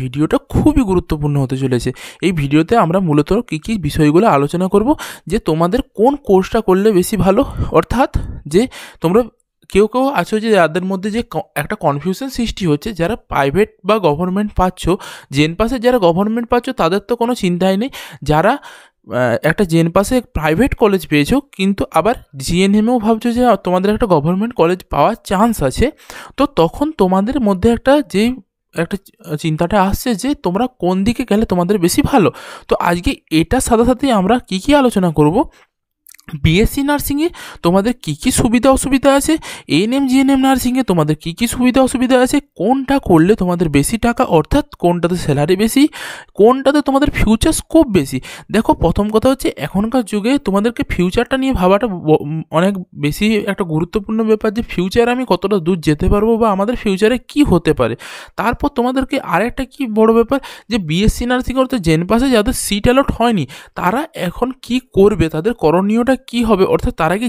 ভিডিওটা খুবই গুরুত্বপূর্ণ হতে চলেছে এই ভিডিওতে আমরা মূলত কী কী বিষয়গুলো আলোচনা করব যে তোমাদের কোন কোর্সটা করলে বেশি ভালো অর্থাৎ যে তোমরা কেউ কেউ আছো যে যাদের মধ্যে যে একটা কনফিউশন সৃষ্টি হচ্ছে যারা প্রাইভেট বা গভর্নমেন্ট পাচ্ছ জেন পাসে যারা গভর্নমেন্ট পাচ্ছ তাদের তো কোনো চিন্তাই নেই যারা একটা জেন পাসে প্রাইভেট কলেজ পেয়েছো কিন্তু আবার জিএনএমেও ভাবছো যে তোমাদের একটা গভর্নমেন্ট কলেজ পাওয়ার চান্স আছে তো তখন তোমাদের মধ্যে একটা যে একটা চিন্তাটা আসছে যে তোমরা কোন দিকে গেলে তোমাদের বেশি ভালো তো আজকে এটা সাথে সাথে আমরা কি কি আলোচনা করব বিএসসি নার্সিংয়ে তোমাদের কী কী সুবিধা অসুবিধা আছে এএনএম জিএনএম নার্সিংয়ে তোমাদের কী কী সুবিধা অসুবিধা আছে কোনটা করলে তোমাদের বেশি টাকা অর্থাৎ কোনটাতে স্যালারি বেশি কোনটাতে তোমাদের ফিউচার স্কোপ বেশি দেখো প্রথম কথা হচ্ছে এখনকার যুগে তোমাদেরকে ফিউচারটা নিয়ে ভাবাটা অনেক বেশি একটা গুরুত্বপূর্ণ ব্যাপার যে ফিউচারে আমি কতটা দূর যেতে পারবো বা আমাদের ফিউচারে কি হতে পারে তারপর তোমাদেরকে আরেকটা কি বড় ব্যাপার যে বিএসসি নার্সিং অর্থাৎ জেন পাশে যাদের সিট অ্যালট হয়নি তারা এখন কি করবে তাদের করণীয়টা কি হবে অর্থাৎ তারা কি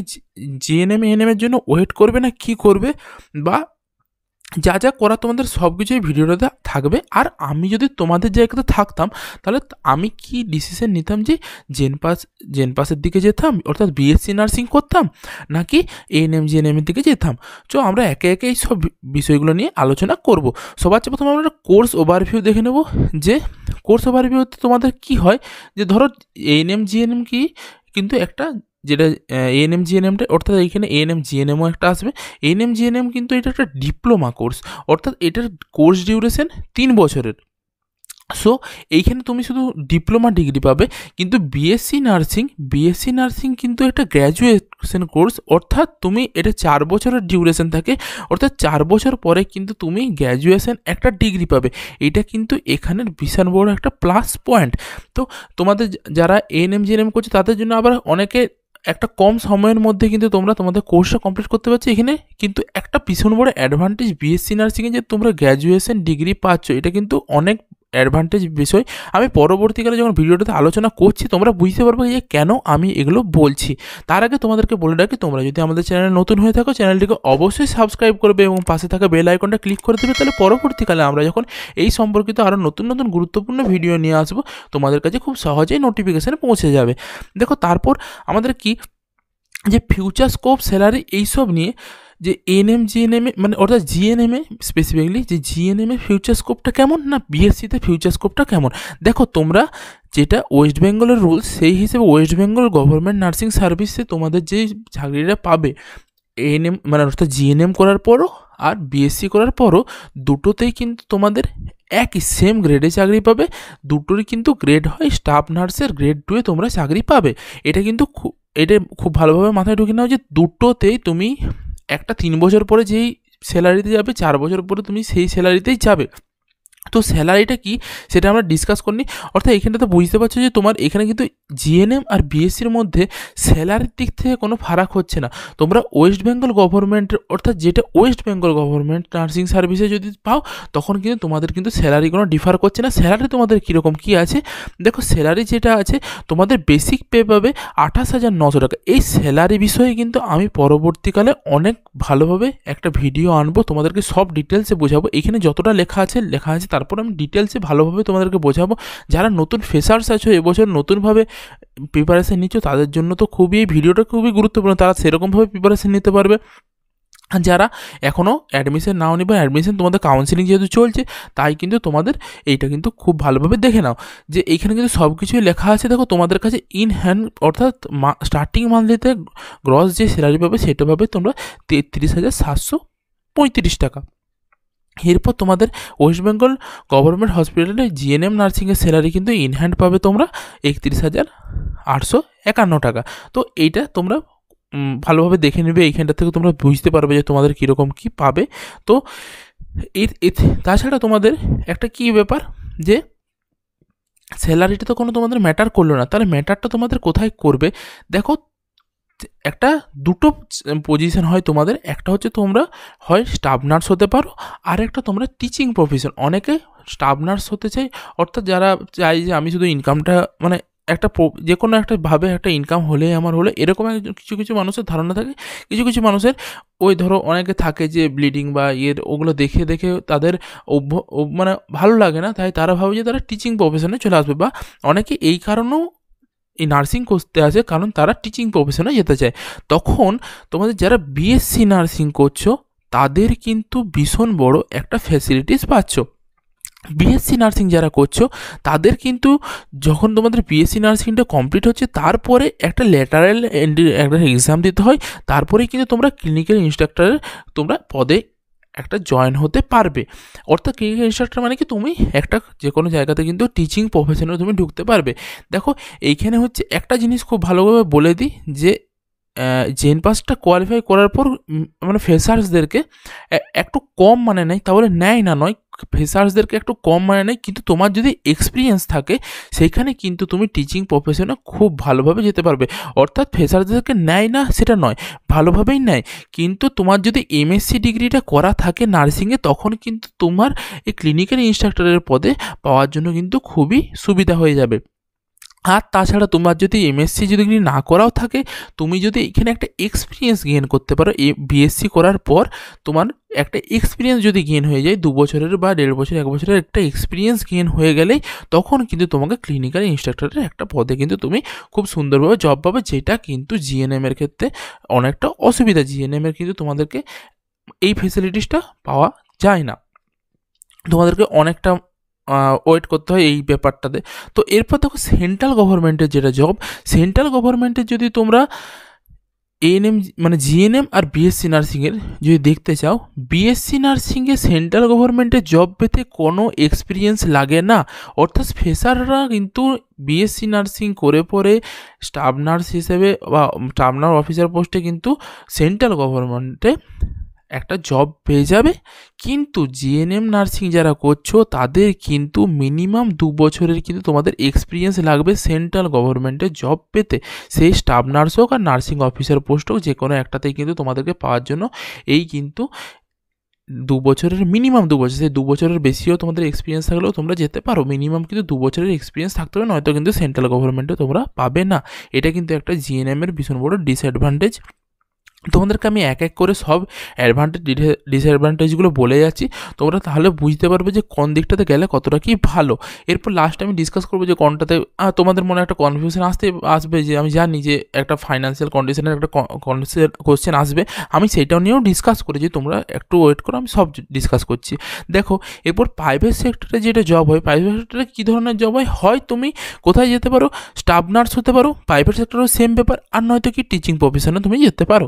জিএনএম এএনএমের জন্য ওয়েট করবে না কি করবে বা যা যা করা তোমাদের সব কিছুই ভিডিওটাতে থাকবে আর আমি যদি তোমাদের জায়গাতে থাকতাম তাহলে আমি কি ডিসিশন নিতাম যে জেন পাস জেন পাসের দিকে যেতাম অর্থাৎ বিএসসি নার্সিং করতাম নাকি এএনএম জিএনএমের দিকে যেতাম চো আমরা একে একে এই সব বিষয়গুলো নিয়ে আলোচনা করব সবার চেয়ে প্রথমে আমরা কোর্স ওভারভিউ দেখে নেব যে কোর্স ওভারভিউতে তোমাদের কি হয় যে ধরো এএনএম জিএনএম কি কিন্তু একটা যেটা এএনএম জিএনএমটা অর্থাৎ এইখানে এএনএম জিএনএমও একটা আসবে এএনএম জিএনএম কিন্তু এটা একটা ডিপ্লোমা কোর্স অর্থাৎ এটার কোর্স ডিউরেশন তিন বছরের সো এইখানে তুমি শুধু ডিপ্লোমা ডিগ্রি পাবে কিন্তু বিএসসি নার্সিং বিএসসি নার্সিং কিন্তু একটা গ্র্যাজুয়েশন কোর্স অর্থাৎ তুমি এটা চার বছরের ডিউরেশন থাকে অর্থাৎ চার বছর পরে কিন্তু তুমি গ্র্যাজুয়েশন একটা ডিগ্রি পাবে এটা কিন্তু এখানের ভীষণ বড় একটা প্লাস পয়েন্ট তো তোমাদের যারা এএনএম জিএনএম করছে তাদের জন্য আবার অনেকে একটা কম সময়ের মধ্যে কিন্তু তোমরা তোমাদের কোর্সটা কমপ্লিট করতে পারছো এখানে কিন্তু একটা পিছন বড় অ্যাডভান্টেজ বিএসসি নার্সিংয়ে যে তোমরা গ্র্যাজুয়েশন ডিগ্রি পাচ্ছ এটা কিন্তু অনেক অ্যাডভান্টেজ বিষয় আমি পরবর্তীকালে যখন ভিডিওটাতে আলোচনা করছি তোমরা বুঝতে পারবে যে কেন আমি এগুলো বলছি তার আগে তোমাদেরকে বলে রাখি তোমরা যদি আমাদের চ্যানেলে নতুন হয়ে থাকো চ্যানেলটিকে অবশ্যই সাবস্ক্রাইব করবে এবং পাশে থাকা বেল আইকনটা ক্লিক করে দেবে তাহলে পরবর্তীকালে আমরা যখন এই সম্পর্কিত আরও নতুন নতুন গুরুত্বপূর্ণ ভিডিও নিয়ে আসবো তোমাদের কাছে খুব সহজেই নোটিফিকেশান পৌঁছে যাবে দেখো তারপর আমাদের কি যে ফিউচার স্কোপ স্যালারি এইসব নিয়ে যে এনএম জিএনএমে মানে অর্থাৎ জিএনএমে স্পেসিফিকলি যে জিএনএমে ফিউচার স্কোপটা কেমন না বিএসসিতে ফিউচার স্কোপটা কেমন দেখো তোমরা যেটা ওয়েস্ট বেঙ্গলের রুল সেই হিসেবে ওয়েস্ট বেঙ্গল গভর্নমেন্ট নার্সিং সার্ভিসে তোমাদের যে চাকরিটা পাবে এএনএম মানে অর্থাৎ জিএনএম করার পরও আর বিএসসি করার পরও দুটোতেই কিন্তু তোমাদের একই সেম গ্রেডে চাকরি পাবে দুটোরই কিন্তু গ্রেড হয় স্টাফ নার্সের গ্রেড টুয়ে তোমরা চাকরি পাবে এটা কিন্তু খুব এটা খুব ভালোভাবে মাথায় ঢুকে নাও যে দুটোতেই তুমি একটা তিন বছর পরে যেই স্যালারিতে যাবে চার বছর পরে তুমি সেই স্যালারিতেই যাবে তো স্যালারিটা কি সেটা আমরা ডিসকাস করিনি অর্থাৎ তো বুঝতে পারছো যে তোমার এখানে কিন্তু জিএনএম আর বিএসসির মধ্যে স্যালারির দিক থেকে কোনো ফারাক হচ্ছে না তোমরা ওয়েস্ট বেঙ্গল গভর্নমেন্টের অর্থাৎ যেটা ওয়েস্ট বেঙ্গল গভর্নমেন্ট নার্সিং সার্ভিসে যদি পাও তখন কিন্তু তোমাদের কিন্তু স্যালারি কোনো ডিফার করছে না স্যালারি তোমাদের কীরকম কী আছে দেখো স্যালারি যেটা আছে তোমাদের বেসিক পে পাবে আঠাশ হাজার নশো টাকা এই স্যালারি বিষয়ে কিন্তু আমি পরবর্তীকালে অনেক ভালোভাবে একটা ভিডিও আনবো তোমাদেরকে সব ডিটেলসে বোঝাবো এখানে যতটা লেখা আছে লেখা আছে তার তারপর আমি ডিটেলসে ভালোভাবে তোমাদেরকে বোঝাবো যারা নতুন ফেসার্স আছো এবছর নতুনভাবে প্রিপারেশান নিচ্ছ তাদের জন্য তো খুবই এই ভিডিওটা খুবই গুরুত্বপূর্ণ তারা সেরকমভাবে প্রিপারেশান নিতে পারবে যারা এখনও অ্যাডমিশন নাও নি বা অ্যাডমিশন তোমাদের কাউন্সিলিং যেহেতু চলছে তাই কিন্তু তোমাদের এইটা কিন্তু খুব ভালোভাবে দেখে নাও যে এইখানে কিন্তু সব কিছুই লেখা আছে দেখো তোমাদের কাছে ইন হ্যান্ড অর্থাৎ স্টার্টিং মান্থলিতে গ্রস যে স্যালারি পাবে সেটা পাবে তোমরা তেত্রিশ হাজার সাতশো পঁয়ত্রিশ টাকা এরপর তোমাদের ওয়েস্ট বেঙ্গল গভর্নমেন্ট হসপিটালে জিএনএম নার্সিংয়ের স্যালারি কিন্তু ইনহ্যান্ড পাবে তোমরা একত্রিশ হাজার আটশো একান্ন টাকা তো এইটা তোমরা ভালোভাবে দেখে নেবে এইখানটা থেকে তোমরা বুঝতে পারবে যে তোমাদের কীরকম কী পাবে তো এর তাছাড়া তোমাদের একটা কি ব্যাপার যে স্যালারিটা তো কোনো তোমাদের ম্যাটার করলো না তাহলে ম্যাটারটা তোমাদের কোথায় করবে দেখো একটা দুটো পজিশন হয় তোমাদের একটা হচ্ছে তোমরা হয় স্টাফ নার্স হতে পারো আর একটা তোমরা টিচিং প্রফেশন অনেকে স্টাফ নার্স হতে চাই অর্থাৎ যারা চাই যে আমি শুধু ইনকামটা মানে একটা যে কোনো একটা ভাবে একটা ইনকাম হলে আমার হলে এরকম কিছু কিছু মানুষের ধারণা থাকে কিছু কিছু মানুষের ওই ধরো অনেকে থাকে যে ব্লিডিং বা ইয়ের ওগুলো দেখে দেখে তাদের অভ্য মানে ভালো লাগে না তাই তারা ভাবে যে তারা টিচিং প্রফেশনে চলে আসবে বা অনেকে এই কারণেও এই নার্সিং করতে আসে কারণ তারা টিচিং প্রফেশনে যেতে চায় তখন তোমাদের যারা বিএসসি নার্সিং করছো তাদের কিন্তু ভীষণ বড় একটা ফ্যাসিলিটিস পাচ্ছ বিএসসি নার্সিং যারা করছো তাদের কিন্তু যখন তোমাদের বিএসসি নার্সিংটা কমপ্লিট হচ্ছে তারপরে একটা লেটারাল একটা এক্সাম দিতে হয় তারপরেই কিন্তু তোমরা ক্লিনিক্যাল ইনস্ট্রাক্টরের তোমরা পদে একটা জয়েন হতে পারবে অর্থাৎ ক্রিকেট ইনস্ট্রাক্টর মানে কি তুমি একটা যে কোনো জায়গাতে কিন্তু টিচিং প্রফেশনে তুমি ঢুকতে পারবে দেখো এইখানে হচ্ছে একটা জিনিস খুব ভালোভাবে বলে দিই যে জেন পাসটা কোয়ালিফাই করার পর মানে ফ্রেশার্সদেরকে একটু কম মানে নেয় তাহলে নেয় না নয় ফ্রেশার্সদেরকে একটু কম মানে নেয় কিন্তু তোমার যদি এক্সপিরিয়েন্স থাকে সেইখানে কিন্তু তুমি টিচিং প্রফেশনে খুব ভালোভাবে যেতে পারবে অর্থাৎ ফ্রেশার্সদেরকে নেয় না সেটা নয় ভালোভাবেই নেয় কিন্তু তোমার যদি এমএসসি ডিগ্রিটা করা থাকে নার্সিংয়ে তখন কিন্তু তোমার এই ক্লিনিক্যাল ইনস্ট্রাক্টরের পদে পাওয়ার জন্য কিন্তু খুবই সুবিধা হয়ে যাবে আর তাছাড়া তোমার যদি এমএসসি যদি ডিগ্রি না করাও থাকে তুমি যদি এখানে একটা এক্সপিরিয়েন্স গেইন করতে পারো এ বিএসসি করার পর তোমার একটা এক্সপিরিয়েন্স যদি গেন হয়ে যায় দু বছরের বা দেড় বছর এক বছরের একটা এক্সপিরিয়েন্স গেন হয়ে গেলেই তখন কিন্তু তোমাকে ক্লিনিক্যাল ইনস্ট্রাক্টরের একটা পদে কিন্তু তুমি খুব সুন্দরভাবে জব পাবে যেটা কিন্তু জিএনএমের ক্ষেত্রে অনেকটা অসুবিধা জিএনএমের কিন্তু তোমাদেরকে এই ফেসিলিটিসটা পাওয়া যায় না তোমাদেরকে অনেকটা ওয়েট করতে হয় এই ব্যাপারটাতে তো এরপর দেখো সেন্ট্রাল গভর্নমেন্টের যেটা জব সেন্ট্রাল গভর্নমেন্টের যদি তোমরা এএনএম মানে জিএনএম আর বিএসসি নার্সিংয়ের যদি দেখতে চাও বিএসসি নার্সিংয়ে সেন্ট্রাল গভর্নমেন্টের জব পেতে কোনো এক্সপিরিয়েন্স লাগে না অর্থাৎ ফেসাররা কিন্তু বিএসসি নার্সিং করে পরে স্টাফ নার্স হিসেবে বা স্টাফ নার্স অফিসার পোস্টে কিন্তু সেন্ট্রাল গভর্নমেন্টে একটা জব পেয়ে যাবে কিন্তু জিএনএম নার্সিং যারা করছো তাদের কিন্তু মিনিমাম দু বছরের কিন্তু তোমাদের এক্সপিরিয়েন্স লাগবে সেন্ট্রাল গভর্নমেন্টের জব পেতে সেই স্টাফ নার্স হোক আর নার্সিং অফিসার পোস্ট হোক যে কোনো একটাতেই কিন্তু তোমাদেরকে পাওয়ার জন্য এই কিন্তু দু বছরের মিনিমাম দু বছর সেই দু বছরের বেশিও তোমাদের এক্সপিরিয়েন্স থাকলেও তোমরা যেতে পারো মিনিমাম কিন্তু দু বছরের এক্সপিরিয়েন্স থাকতে হবে নয়তো কিন্তু সেন্ট্রাল গভর্নমেন্টে তোমরা পাবে না এটা কিন্তু একটা জিএনএমের ভীষণ বড় ডিসঅ্যাডভান্টেজ তোমাদেরকে আমি এক এক করে সব অ্যাডভান্টেজ ডিসঅ্যাডভান্টেজগুলো বলে যাচ্ছি তোমরা তাহলে বুঝতে পারবে যে কোন দিকটাতে গেলে কতটা কি ভালো এরপর লাস্ট আমি ডিসকাস করবো যে কোনটাতে তোমাদের মনে একটা কনফিউশন আসতে আসবে যে আমি জানি যে একটা ফাইন্যান্সিয়াল কন্ডিশনের একটা কোশ্চেন আসবে আমি সেইটাও নিয়েও ডিসকাস করি যে তোমরা একটু ওয়েট করো আমি সব ডিসকাস করছি দেখো এরপর প্রাইভেট সেক্টরে যেটা জব হয় প্রাইভেট সেক্টরে কী ধরনের জব হয় হয় তুমি কোথায় যেতে পারো স্টাফ নার্স হতে পারো প্রাইভেট সেক্টরেও সেম ব্যাপার আর নয়তো কি টিচিং প্রফেশনে তুমি যেতে পারো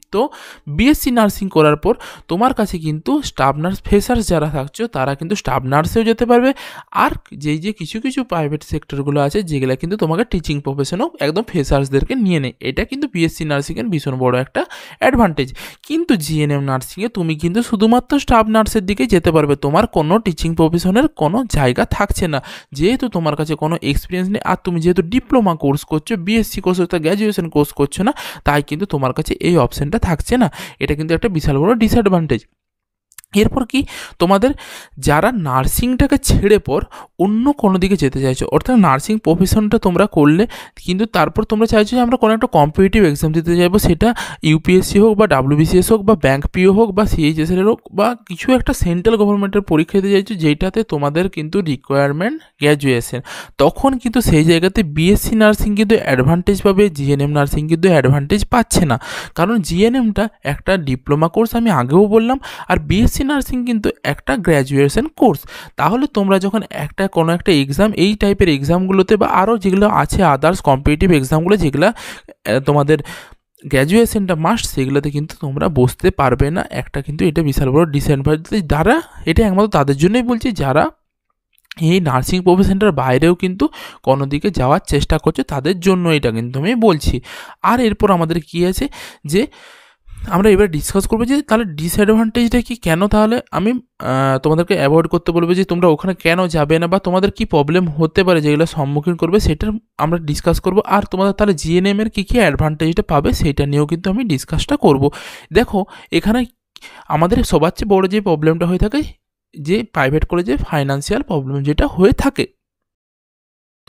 তো বিএসসি নার্সিং করার পর তোমার কাছে কিন্তু স্টাফ নার্স ফ্রেশার্স যারা থাকছো তারা কিন্তু স্টাফ নার্সেও যেতে পারবে আর যেই যে কিছু কিছু প্রাইভেট সেক্টরগুলো আছে যেগুলো কিন্তু তোমাকে টিচিং প্রফেশনও একদম ফ্রেশার্সদেরকে নিয়ে নেয় এটা কিন্তু বিএসসি নার্সিংয়ের ভীষণ বড় একটা অ্যাডভান্টেজ কিন্তু জিএনএম নার্সিংয়ে তুমি কিন্তু শুধুমাত্র স্টাফ নার্সের দিকে যেতে পারবে তোমার কোনো টিচিং প্রফেশনের কোনো জায়গা থাকছে না যেহেতু তোমার কাছে কোনো এক্সপিরিয়েন্স নেই আর তুমি যেহেতু ডিপ্লোমা কোর্স করছো বিএসসি কোর্স অর্থাৎ গ্র্যাজুয়েশন কোর্স করছো না তাই কিন্তু তোমার কাছে এই অপশানটা থাকছে না এটা কিন্তু একটা বিশাল বড় ডিসঅ্যাডভান্টেজ এরপর কি তোমাদের যারা নার্সিংটাকে ছেড়ে পর অন্য কোনো দিকে যেতে চাইছো অর্থাৎ নার্সিং প্রফেশনটা তোমরা করলে কিন্তু তারপর তোমরা চাইছো যে আমরা কোনো একটা কম্পিটিটিভ এক্সাম দিতে চাইবো সেটা ইউপিএসসি হোক বা ডাব্লিউবিসিএস হোক বা ব্যাঙ্ক পিও হোক বা সিএইচএসএল হোক বা কিছু একটা সেন্ট্রাল গভর্নমেন্টের পরীক্ষা দিতে চাইছো যেটাতে তোমাদের কিন্তু রিকোয়ারমেন্ট গ্র্যাজুয়েশন তখন কিন্তু সেই জায়গাতে বিএসসি নার্সিং কিন্তু অ্যাডভান্টেজ পাবে জিএনএম নার্সিং কিন্তু অ্যাডভান্টেজ পাচ্ছে না কারণ জিএনএমটা একটা ডিপ্লোমা কোর্স আমি আগেও বললাম আর বিএসসি বিএসসি নার্সিং কিন্তু একটা গ্র্যাজুয়েশন কোর্স তাহলে তোমরা যখন একটা কোনো একটা এক্সাম এই টাইপের এক্সামগুলোতে বা আরও যেগুলো আছে আদার্স কম্পিটিটিভ এক্সামগুলো যেগুলো তোমাদের গ্র্যাজুয়েশনটা মাস্ট সেগুলোতে কিন্তু তোমরা বসতে পারবে না একটা কিন্তু এটা বিশাল বড় ডিসঅ্যাডভান্টেজ যারা এটা একমাত্র তাদের জন্যই বলছি যারা এই নার্সিং প্রফেশনটার বাইরেও কিন্তু কোনো দিকে যাওয়ার চেষ্টা করছে তাদের জন্য এটা কিন্তু আমি বলছি আর এরপর আমাদের কী আছে যে আমরা এবার ডিসকাস করবো যে তাহলে ডিসঅ্যাডভান্টেজটা কি কেন তাহলে আমি তোমাদেরকে অ্যাভয়েড করতে বলবো যে তোমরা ওখানে কেন যাবে না বা তোমাদের কি প্রবলেম হতে পারে যেগুলো সম্মুখীন করবে সেটা আমরা ডিসকাস করব আর তোমাদের তাহলে জিএনএমের কী কী অ্যাডভান্টেজটা পাবে সেটা নিয়েও কিন্তু আমি ডিসকাসটা করব দেখো এখানে আমাদের সবার চেয়ে বড়ো যে প্রবলেমটা হয়ে থাকে যে প্রাইভেট কলেজে ফাইন্যান্সিয়াল প্রবলেম যেটা হয়ে থাকে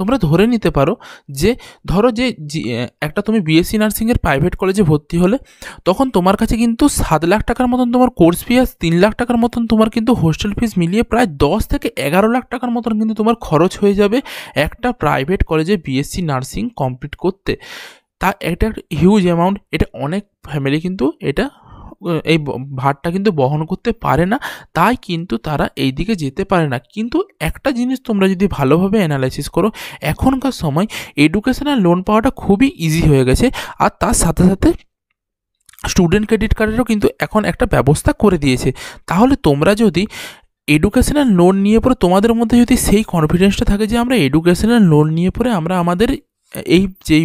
তোমরা ধরে নিতে পারো যে ধরো যে একটা তুমি বিএসসি নার্সিংয়ের প্রাইভেট কলেজে ভর্তি হলে তখন তোমার কাছে কিন্তু সাত লাখ টাকার মতন তোমার কোর্স ফি আর তিন লাখ টাকার মতন তোমার কিন্তু হোস্টেল ফিস মিলিয়ে প্রায় দশ থেকে এগারো লাখ টাকার মতন কিন্তু তোমার খরচ হয়ে যাবে একটা প্রাইভেট কলেজে বিএসসি নার্সিং কমপ্লিট করতে তা এটা হিউজ অ্যামাউন্ট এটা অনেক ফ্যামিলি কিন্তু এটা এই ভারটা কিন্তু বহন করতে পারে না তাই কিন্তু তারা এই দিকে যেতে পারে না কিন্তু একটা জিনিস তোমরা যদি ভালোভাবে অ্যানালাইসিস করো এখনকার সময় এডুকেশনাল লোন পাওয়াটা খুবই ইজি হয়ে গেছে আর তার সাথে সাথে স্টুডেন্ট ক্রেডিট কার্ডেরও কিন্তু এখন একটা ব্যবস্থা করে দিয়েছে তাহলে তোমরা যদি এডুকেশনাল লোন নিয়ে পরে তোমাদের মধ্যে যদি সেই কনফিডেন্সটা থাকে যে আমরা এডুকেশনাল লোন নিয়ে পরে আমরা আমাদের এই যেই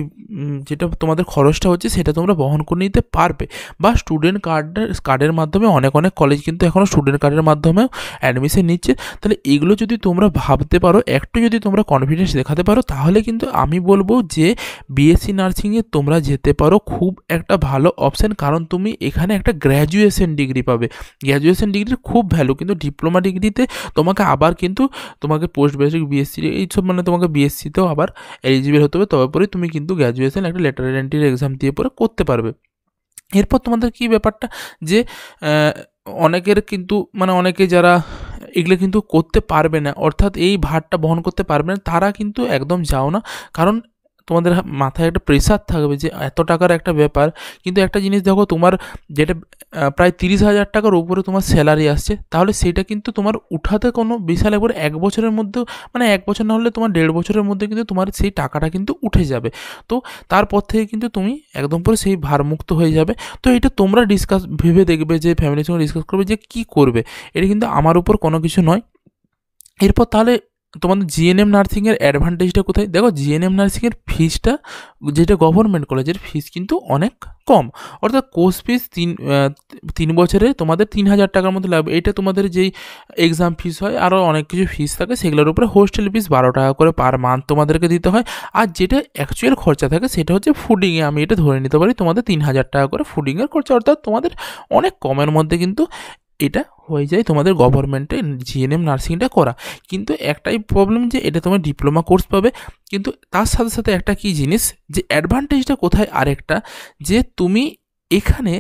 যেটা তোমাদের খরচটা হচ্ছে সেটা তোমরা বহন করে নিতে পারবে বা স্টুডেন্ট কার্ডের কার্ডের মাধ্যমে অনেক অনেক কলেজ কিন্তু এখনও স্টুডেন্ট কার্ডের মাধ্যমে অ্যাডমিশন নিচ্ছে তাহলে এগুলো যদি তোমরা ভাবতে পারো একটু যদি তোমরা কনফিডেন্স দেখাতে পারো তাহলে কিন্তু আমি বলবো যে বিএসসি নার্সিংয়ে তোমরা যেতে পারো খুব একটা ভালো অপশান কারণ তুমি এখানে একটা গ্র্যাজুয়েশন ডিগ্রি পাবে গ্র্যাজুয়েশন ডিগ্রির খুব ভ্যালু কিন্তু ডিপ্লোমা ডিগ্রিতে তোমাকে আবার কিন্তু তোমাকে পোস্ট বেসিক বিএসসি এইসব মানে তোমাকে বিএসসিতেও আবার এলিজিবল হতে হবে পরে তুমি কিন্তু গ্র্যাজুয়েশন একটা লেটার এন্ট্রির এক্সাম দিয়ে পরে করতে পারবে এরপর তোমাদের কি ব্যাপারটা যে অনেকের কিন্তু মানে অনেকে যারা এগুলো কিন্তু করতে পারবে না অর্থাৎ এই ভারটা বহন করতে পারবে না তারা কিন্তু একদম যাও না কারণ তোমাদের মাথায় একটা প্রেশার থাকবে যে এত টাকার একটা ব্যাপার কিন্তু একটা জিনিস দেখো তোমার যেটা প্রায় তিরিশ হাজার টাকার উপরে তোমার স্যালারি আসছে তাহলে সেটা কিন্তু তোমার উঠাতে কোনো বিশাল একবার এক বছরের মধ্যে মানে এক বছর না হলে তোমার দেড় বছরের মধ্যে কিন্তু তোমার সেই টাকাটা কিন্তু উঠে যাবে তো তারপর থেকে কিন্তু তুমি একদম পরে সেই ভারমুক্ত হয়ে যাবে তো এটা তোমরা ডিসকাস ভেবে দেখবে যে ফ্যামিলির সঙ্গে ডিসকাস করবে যে কি করবে এটা কিন্তু আমার উপর কোনো কিছু নয় এরপর তাহলে তোমাদের জিএনএম নার্সিংয়ের অ্যাডভান্টেজটা কোথায় দেখো জিএনএম নার্সিংয়ের ফিজটা যেটা গভর্নমেন্ট কলেজের ফিজ কিন্তু অনেক কম অর্থাৎ কোর্স ফিজ তিন তিন বছরে তোমাদের তিন হাজার টাকার মতো লাগবে এটা তোমাদের যেই এক্সাম ফিস হয় আরও অনেক কিছু ফিস থাকে সেগুলোর উপরে হোস্টেল ফিস বারো টাকা করে পার মান্থ তোমাদেরকে দিতে হয় আর যেটা অ্যাকচুয়াল খরচা থাকে সেটা হচ্ছে ফুডিংয়ে আমি এটা ধরে নিতে পারি তোমাদের তিন হাজার টাকা করে ফুডিংয়ের খরচা অর্থাৎ তোমাদের অনেক কমের মধ্যে কিন্তু এটা হয়ে যায় তোমাদের গভর্নমেন্টে জিএনএম নার্সিংটা করা কিন্তু একটাই প্রবলেম যে এটা তোমার ডিপ্লোমা কোর্স পাবে কিন্তু তার সাথে সাথে একটা কী জিনিস যে অ্যাডভান্টেজটা কোথায় আরেকটা যে তুমি এখানে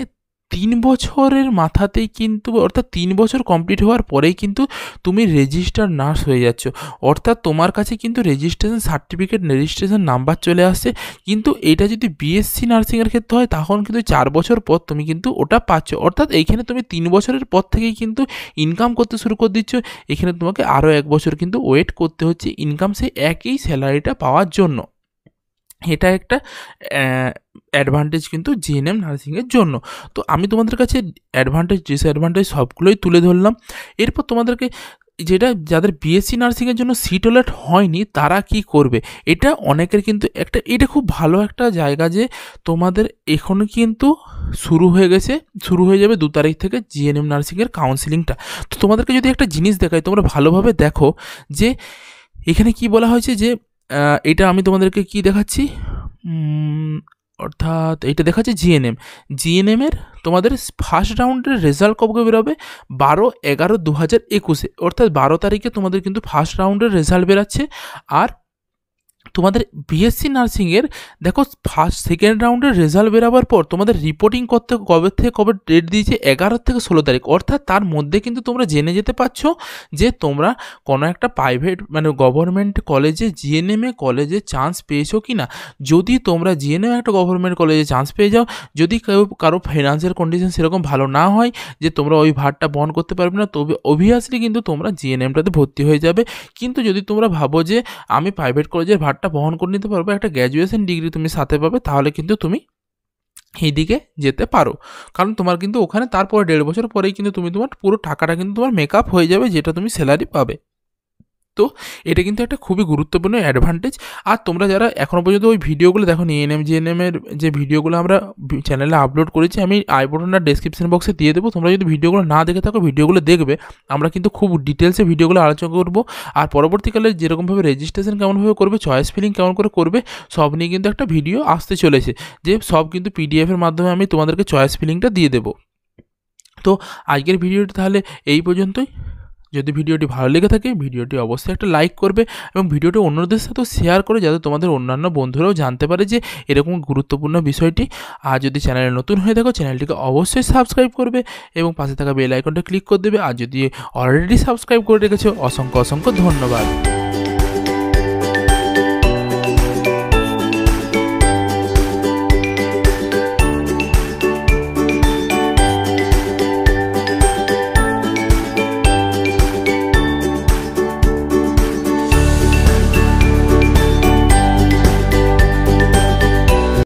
তিন বছরের মাথাতেই কিন্তু অর্থাৎ তিন বছর কমপ্লিট হওয়ার পরেই কিন্তু তুমি রেজিস্টার নার্স হয়ে যাচ্ছ অর্থাৎ তোমার কাছে কিন্তু রেজিস্ট্রেশন সার্টিফিকেট রেজিস্ট্রেশন নাম্বার চলে আসছে কিন্তু এটা যদি বিএসসি নার্সিংয়ের ক্ষেত্রে হয় তখন কিন্তু চার বছর পর তুমি কিন্তু ওটা পাচ্ছ অর্থাৎ এইখানে তুমি তিন বছরের পর থেকেই কিন্তু ইনকাম করতে শুরু করে দিচ্ছ এখানে তোমাকে আরও এক বছর কিন্তু ওয়েট করতে হচ্ছে ইনকাম সেই একই স্যালারিটা পাওয়ার জন্য এটা একটা অ্যাডভান্টেজ কিন্তু জিএনএম নার্সিংয়ের জন্য তো আমি তোমাদের কাছে অ্যাডভান্টেজ ডিসঅ্যাডভান্টেজ সবগুলোই তুলে ধরলাম এরপর তোমাদেরকে যেটা যাদের বিএসসি নার্সিংয়ের জন্য সিট অ্যালার্ট হয়নি তারা কি করবে এটা অনেকের কিন্তু একটা এটা খুব ভালো একটা জায়গা যে তোমাদের এখন কিন্তু শুরু হয়ে গেছে শুরু হয়ে যাবে দু তারিখ থেকে জিএনএম নার্সিংয়ের কাউন্সিলিংটা তো তোমাদেরকে যদি একটা জিনিস দেখায় তোমরা ভালোভাবে দেখো যে এখানে কি বলা হয়েছে যে এটা আমি তোমাদেরকে কি দেখাচ্ছি অর্থাৎ এটা দেখাচ্ছে জিএনএম জিএনএমের তোমাদের ফার্স্ট রাউন্ডের রেজাল্ট কবে বেরোবে বারো এগারো দু হাজার একুশে অর্থাৎ বারো তারিখে তোমাদের কিন্তু ফার্স্ট রাউন্ডের রেজাল্ট বেরাচ্ছে আর তোমাদের বিএসসি নার্সিংয়ের দেখো ফার্স্ট সেকেন্ড রাউন্ডের রেজাল্ট বেরোবার পর তোমাদের রিপোর্টিং করতে কবে থেকে কবে ডেট দিয়েছে এগারো থেকে ষোলো তারিখ অর্থাৎ তার মধ্যে কিন্তু তোমরা জেনে যেতে পারছ যে তোমরা কোনো একটা প্রাইভেট মানে গভর্নমেন্ট কলেজে জিএনএমএ কলেজে চান্স পেয়েছো কি না যদি তোমরা জিএনএম একটা গভর্নমেন্ট কলেজে চান্স পেয়ে যাও যদি কেউ কারো ফিনান্সিয়াল কন্ডিশন সেরকম ভালো না হয় যে তোমরা ওই ভারটা বহন করতে পারবে না তবে অভিয়াসলি কিন্তু তোমরা জিএনএমটাতে ভর্তি হয়ে যাবে কিন্তু যদি তোমরা ভাবো যে আমি প্রাইভেট কলেজের ভার ভারটা বহন করে নিতে পারবে একটা গ্র্যাজুয়েশন ডিগ্রি তুমি সাথে পাবে তাহলে কিন্তু তুমি এইদিকে যেতে পারো কারণ তোমার কিন্তু ওখানে তারপরে দেড় বছর পরেই কিন্তু তুমি তোমার পুরো টাকাটা কিন্তু তোমার মেকআপ হয়ে যাবে যেটা তুমি স্যালারি পাবে তো এটা কিন্তু একটা খুবই গুরুত্বপূর্ণ অ্যাডভান্টেজ আর তোমরা যারা এখনও পর্যন্ত ওই ভিডিওগুলো দেখো এএনএম জিএনএমের যে ভিডিওগুলো আমরা চ্যানেলে আপলোড করেছি আমি আই বটনটা ডেসক্রিপশন বক্সে দিয়ে দেবো তোমরা যদি ভিডিওগুলো না দেখে থাকো ভিডিওগুলো দেখবে আমরা কিন্তু খুব ডিটেলসে ভিডিওগুলো আলোচনা করবো আর পরবর্তীকালে যেরকমভাবে রেজিস্ট্রেশন কেমনভাবে করবে চয়েস ফিলিং কেমন করে করবে সব নিয়ে কিন্তু একটা ভিডিও আসতে চলেছে যে সব কিন্তু পিডিএফের মাধ্যমে আমি তোমাদেরকে চয়েস ফিলিংটা দিয়ে দেবো তো আজকের ভিডিওটি তাহলে এই পর্যন্তই যদি ভিডিওটি ভালো লেগে থাকে ভিডিওটি অবশ্যই একটা লাইক করবে এবং ভিডিওটি অন্যদের সাথেও শেয়ার করে যাতে তোমাদের অন্যান্য বন্ধুরাও জানতে পারে যে এরকম গুরুত্বপূর্ণ বিষয়টি আর যদি চ্যানেলে নতুন হয়ে থাকো চ্যানেলটিকে অবশ্যই সাবস্ক্রাইব করবে এবং পাশে থাকা বেল আইকনটা ক্লিক করে দেবে আর যদি অলরেডি সাবস্ক্রাইব করে রেখেছো অসংখ্য অসংখ্য ধন্যবাদ